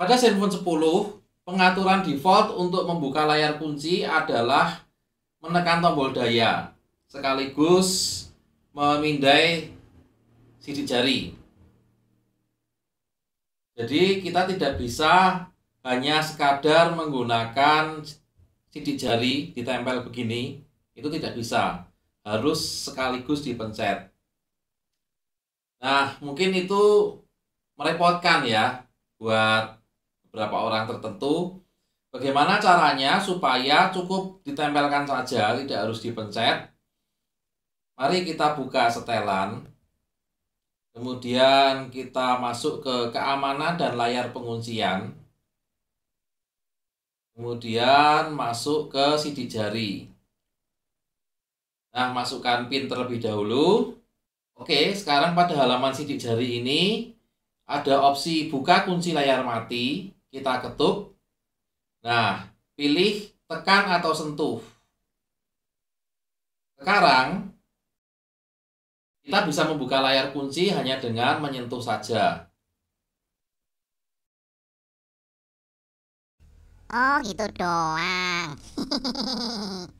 Pada Zenfone 10, pengaturan default untuk membuka layar kunci adalah menekan tombol daya sekaligus memindai sidik jari. Jadi kita tidak bisa hanya sekadar menggunakan sidik jari ditempel begini, itu tidak bisa. Harus sekaligus dipencet. Nah, mungkin itu merepotkan ya buat berapa orang tertentu. Bagaimana caranya supaya cukup ditempelkan saja, tidak harus dipencet. Mari kita buka setelan. Kemudian kita masuk ke keamanan dan layar penguncian. Kemudian masuk ke sidik jari. Nah, masukkan pin terlebih dahulu. Oke, sekarang pada halaman sidik jari ini ada opsi buka kunci layar mati kita ketuk. Nah, pilih tekan atau sentuh. Sekarang, kita bisa membuka layar kunci hanya dengan menyentuh saja. Oh, gitu doang.